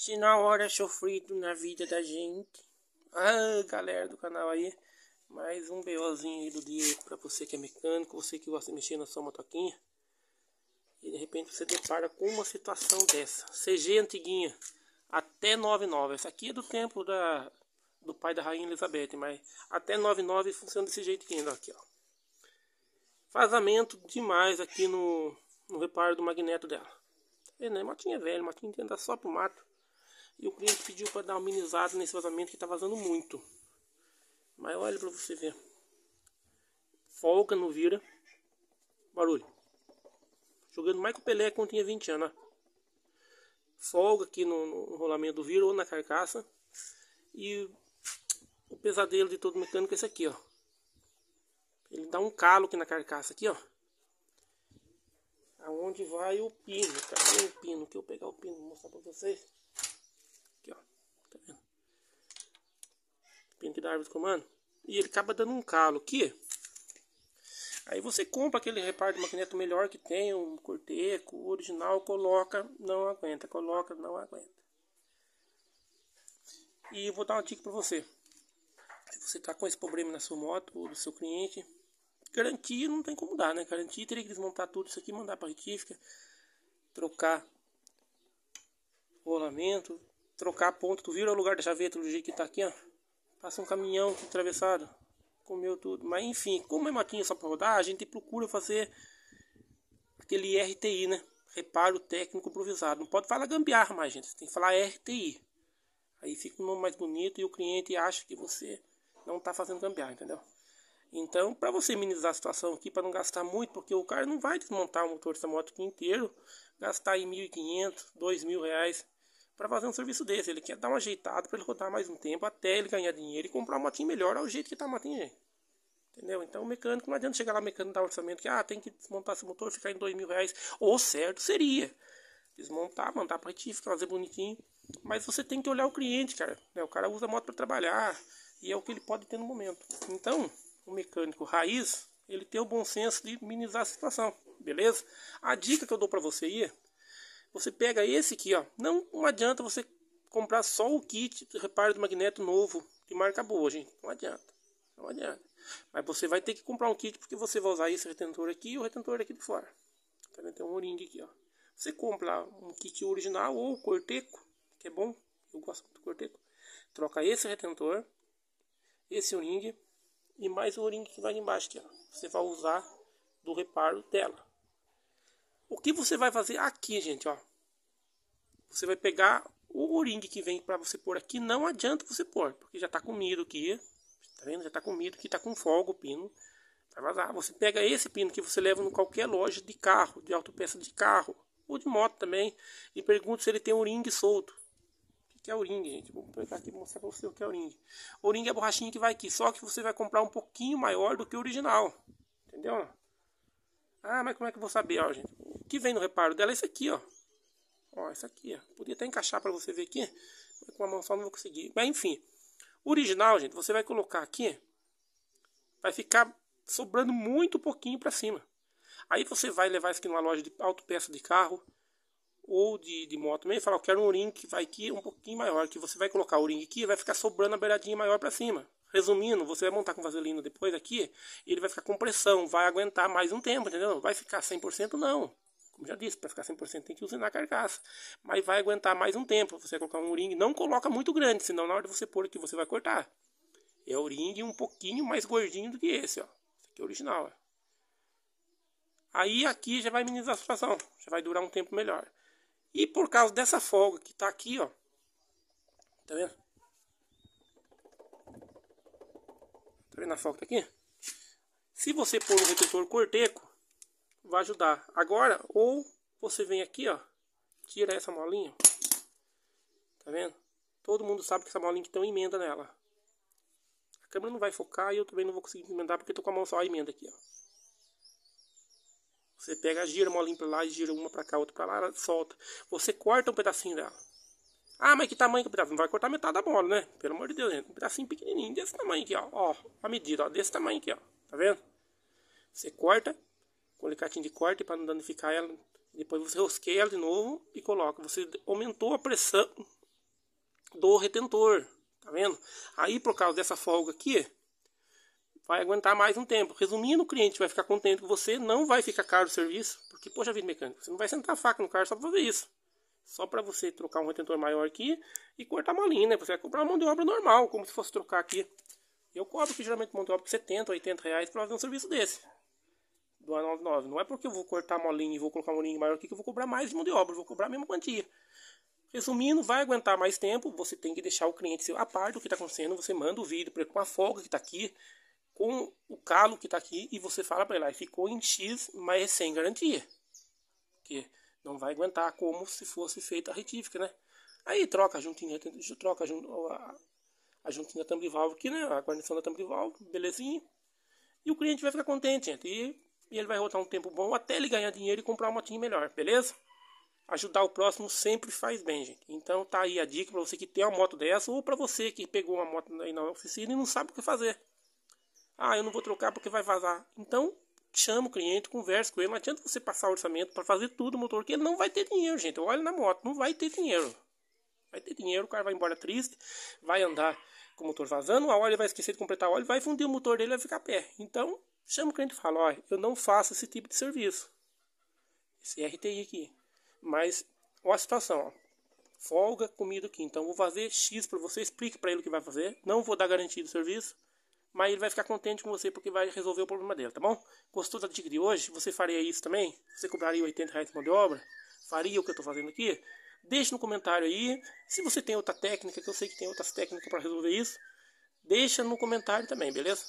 Se na hora sofrido na vida da gente. Ah, galera do canal aí. Mais um BOzinho aí do dia pra você que é mecânico, você que gosta de mexer na sua motoquinha. E de repente você depara com uma situação dessa. CG antiguinha. Até 99. Essa aqui é do tempo da, do pai da Rainha Elizabeth. Mas até 99 funciona desse jeito aqui ainda. Aqui, ó. Vazamento demais aqui no, no reparo do magneto dela. Vendo? É, né, motinha velha, motinha anda só pro mato. E o cliente pediu para dar uma amenizada nesse vazamento que está vazando muito. Mas olha para você ver. Folga, não vira. Barulho. Jogando mais que o Pelé quando tinha 20 anos. Né? Folga aqui no, no rolamento do vira ou na carcaça. E o pesadelo de todo mecânico é esse aqui, ó. Ele dá um calo aqui na carcaça aqui, ó. Aonde vai o pino? Cadê o pino? Que eu pegar o pino, vou mostrar pra vocês. Tá vendo? da árvore comando. E ele acaba dando um calo aqui. Aí você compra aquele reparo de maquineta melhor que tem, um corteco, original, coloca, não aguenta, coloca, não aguenta. E vou dar uma dica para você. Se você está com esse problema na sua moto ou do seu cliente, garantia não tem como dar, né? Garantia teria que desmontar tudo isso aqui, mandar pra retífica, trocar o rolamento, trocar a ponta. Tu vira né, o lugar da chaveta do jeito que tá aqui, ó? Passa um caminhão aqui atravessado. Comeu tudo. Mas enfim, como é motinha só para rodar, a gente procura fazer aquele RTI, né? Reparo técnico improvisado. Não pode falar gambiarra mais, gente. Você tem que falar RTI. Aí fica um nome mais bonito e o cliente acha que você não tá fazendo gambiarra, entendeu? Então, para você minimizar a situação aqui, para não gastar muito, porque o cara não vai desmontar o motor dessa moto aqui inteiro, gastar aí 1.500, 2.000 reais para fazer um serviço desse. Ele quer dar uma ajeitada para ele rodar mais um tempo até ele ganhar dinheiro e comprar uma motinha melhor ao jeito que está a motinha. Entendeu? Então o mecânico não adianta chegar lá, o mecânico dar orçamento que ah, tem que desmontar esse motor, ficar em dois mil reais. Ou certo seria desmontar, mandar para retificar, fazer bonitinho. Mas você tem que olhar o cliente, cara. Né? O cara usa a moto para trabalhar e é o que ele pode ter no momento. Então, o mecânico raiz, ele tem o bom senso de minimizar a situação, beleza? A dica que eu dou para você aí é você pega esse aqui, ó. Não, não adianta você comprar só o kit de reparo do magneto novo de marca boa, gente. Não adianta. Não adianta. Mas você vai ter que comprar um kit porque você vai usar esse retentor aqui e o retentor aqui de fora. Também tá Tem um ringue aqui, ó. Você compra um kit original ou corteco, que é bom. Eu gosto muito do corteco. Troca esse retentor, esse ringue e mais o ringue que vai embaixo aqui, ó. Você vai usar do reparo dela. O que você vai fazer aqui, gente, ó. Você vai pegar o ring que vem para você pôr aqui, não adianta você pôr, porque já tá comido aqui. Tá vendo? Já tá comido aqui, tá com folga o pino. Vai vazar. Você pega esse pino que você leva em qualquer loja de carro, de autopeça de carro, ou de moto também, e pergunta se ele tem ring solto. que é o ring, gente? Vou pegar aqui e mostrar para você o que é o O ring é a borrachinha que vai aqui, só que você vai comprar um pouquinho maior do que o original. Entendeu? Ah, mas como é que eu vou saber? Ó, gente, que vem no reparo dela é isso aqui, ó. Ó, isso aqui, ó. Podia até encaixar para você ver aqui. Mas né? com a mão só não vou conseguir. Mas enfim. original, gente, você vai colocar aqui. Vai ficar sobrando muito pouquinho para cima. Aí você vai levar isso aqui numa loja de autopeça de carro ou de, de moto também, falar, eu quero um ring que vai aqui um pouquinho maior, que você vai colocar o ring aqui, vai ficar sobrando a beiradinha maior para cima. Resumindo, você vai montar com vaselina depois aqui, ele vai ficar com pressão, vai aguentar mais um tempo, entendeu? Vai ficar 100% não. Como já disse, para ficar 100% tem que usinar a carcaça. Mas vai aguentar mais um tempo. Você colocar um ringue, não coloca muito grande, senão na hora de você pôr aqui você vai cortar. É o ringue um pouquinho mais gordinho do que esse, ó. Esse aqui é original, ó. Aí aqui já vai minimizar a situação, já vai durar um tempo melhor. E por causa dessa folga que tá aqui, ó. Tá vendo? Tá vendo a folga tá aqui? Se você pôr um retentor corteco, vai ajudar. Agora, ou você vem aqui, ó, tira essa molinha. Tá vendo? Todo mundo sabe que essa molinha que tem uma emenda nela. A câmera não vai focar e eu também não vou conseguir emendar porque tô com a mão só a emenda aqui, ó. Você pega, gira a molinha pra lá, e gira uma pra cá, outra pra lá, solta. Você corta um pedacinho dela. Ah, mas que tamanho que o pedaço? Não vai cortar metade da bola, né? Pelo amor de Deus, gente. Um pedacinho pequenininho desse tamanho aqui, ó. Ó, a medida, ó. Desse tamanho aqui, ó. Tá vendo? Você corta com alicatinho de corte para não danificar ela. Depois você rosqueia ela de novo e coloca. Você aumentou a pressão do retentor, tá vendo? Aí por causa dessa folga aqui, vai aguentar mais um tempo. Resumindo, o cliente vai ficar contente com você, não vai ficar caro o serviço, porque poxa vida mecânico, você não vai sentar a faca no carro só para fazer isso. Só para você trocar um retentor maior aqui e cortar uma né? Você vai comprar uma mão de obra normal, como se fosse trocar aqui. Eu cobro que geralmente mão de obra por 70, 80 reais para fazer um serviço desse do A99. Não é porque eu vou cortar molinho e vou colocar molinho maior aqui que eu vou cobrar mais de mão de obra, vou cobrar a mesma quantia. Resumindo, vai aguentar mais tempo, você tem que deixar o cliente seu a par do que está acontecendo, você manda o vídeo para ele com a folga que está aqui, com o calo que está aqui, e você fala para ele, ah, ficou em X, mas sem garantia. Porque não vai aguentar como se fosse feita a retífica, né? Aí troca a juntinha, troca a, juntinha, a, a juntinha tampa de válvula aqui, né? A guarnição da tampa de válvula, belezinha. E o cliente vai ficar contente, gente. E e ele vai rodar um tempo bom até ele ganhar dinheiro e comprar uma motinha melhor, beleza? Ajudar o próximo sempre faz bem, gente. Então tá aí a dica para você que tem uma moto dessa ou para você que pegou uma moto aí na oficina e não sabe o que fazer. Ah, eu não vou trocar porque vai vazar. Então chama o cliente, conversa com ele. Não adianta você passar o orçamento para fazer tudo o motor, que ele não vai ter dinheiro, gente. Olha na moto, não vai ter dinheiro. Vai ter dinheiro, o cara vai embora triste, vai andar com o motor vazando, a hora vai esquecer de completar o óleo, vai fundir o motor dele e vai ficar a pé. Então, chama o cliente e fala, olha, eu não faço esse tipo de serviço. Esse RTI aqui. Mas, olha a situação, ó. Folga comigo aqui, então vou fazer X para você, explique para ele o que vai fazer, não vou dar garantia do serviço, mas ele vai ficar contente com você porque vai resolver o problema dele, tá bom? Gostou da dica de hoje? Você faria isso também? Você cobraria 80 reais de mão de obra? Faria o que eu estou fazendo aqui? Deixe no comentário aí. Se você tem outra técnica, que eu sei que tem outras técnicas para resolver isso, deixa no comentário também, beleza?